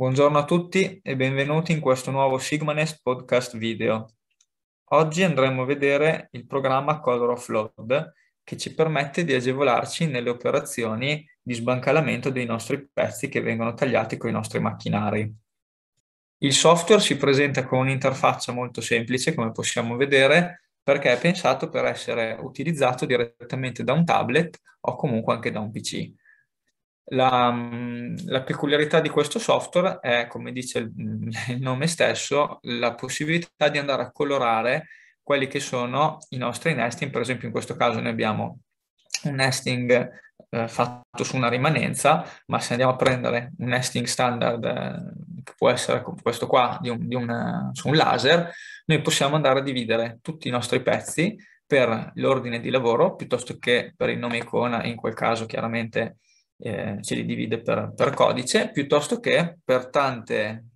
Buongiorno a tutti e benvenuti in questo nuovo Sigmanest podcast video. Oggi andremo a vedere il programma Color Offload che ci permette di agevolarci nelle operazioni di sbancalamento dei nostri pezzi che vengono tagliati con i nostri macchinari. Il software si presenta con un'interfaccia molto semplice, come possiamo vedere, perché è pensato per essere utilizzato direttamente da un tablet o comunque anche da un PC. La, la, peculiarità di questo software è, come dice il, il nome stesso, la possibilità di andare a colorare quelli che sono i nostri nesting. Per esempio, in questo caso noi abbiamo un nesting eh, fatto su una rimanenza, ma se andiamo a prendere un nesting standard, eh, che può essere questo qua, di un, di una, eh, su un laser, noi possiamo andare a dividere tutti i nostri pezzi per l'ordine di lavoro, piuttosto che per il nome icona, in quel caso chiaramente eh, ce li divide per, per codice, piuttosto che per tante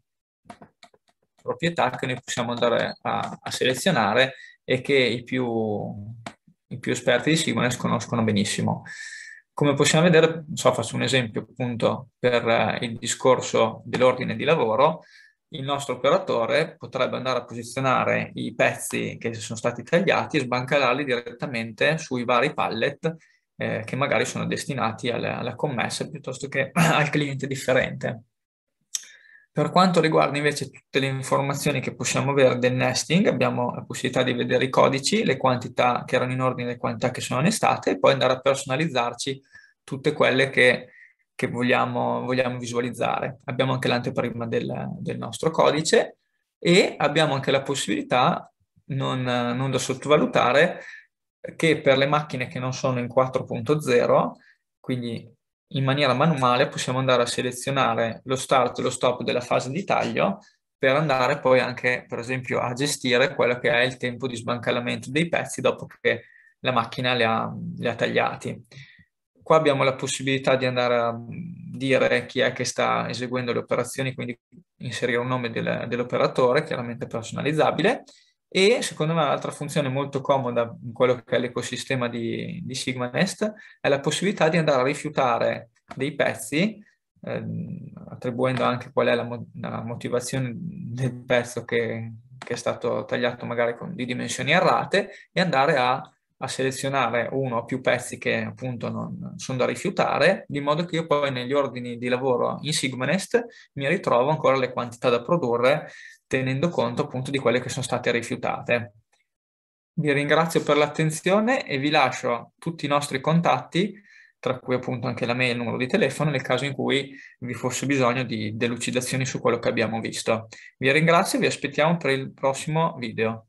proprietà che noi possiamo andare a, a selezionare e che i più, i più esperti di Simonex conoscono benissimo. Come possiamo vedere, so, faccio un esempio appunto per eh, il discorso dell'ordine di lavoro, il nostro operatore potrebbe andare a posizionare i pezzi che sono stati tagliati e sbancalarli direttamente sui vari pallet eh, che magari sono destinati alla, alla commessa piuttosto che al cliente differente. Per quanto riguarda invece tutte le informazioni che possiamo avere del nesting, abbiamo la possibilità di vedere i codici, le quantità che erano in ordine, le quantità che sono nestate e poi andare a personalizzarci tutte quelle che, che vogliamo, vogliamo, visualizzare. Abbiamo anche l'anteprima del, del, nostro codice e abbiamo anche la possibilità, non, non da sottovalutare, che per le macchine che non sono in 4.0, quindi in maniera manuale, possiamo andare a selezionare lo start e lo stop della fase di taglio per andare poi anche, per esempio, a gestire quello che è il tempo di sbancalamento dei pezzi dopo che la macchina li ha, li ha tagliati. Qua abbiamo la possibilità di andare a dire chi è che sta eseguendo le operazioni, quindi inserire un nome del, dell'operatore, chiaramente personalizzabile, e secondo me un'altra funzione molto comoda in quello che è l'ecosistema di, di Sigma Nest è la possibilità di andare a rifiutare dei pezzi, eh, attribuendo anche qual è la, mo- la motivazione del pezzo che, che, è stato tagliato magari con, di dimensioni errate, e andare a a selezionare uno o più pezzi che appunto non sono da rifiutare, di modo che io poi negli ordini di lavoro in Sigmanest mi ritrovo ancora le quantità da produrre tenendo conto appunto di quelle che sono state rifiutate. Vi ringrazio per l'attenzione e vi lascio tutti i nostri contatti, tra cui appunto anche la mail e il numero di telefono, nel caso in cui vi fosse bisogno di delucidazioni su quello che abbiamo visto. Vi ringrazio e vi aspettiamo per il prossimo video.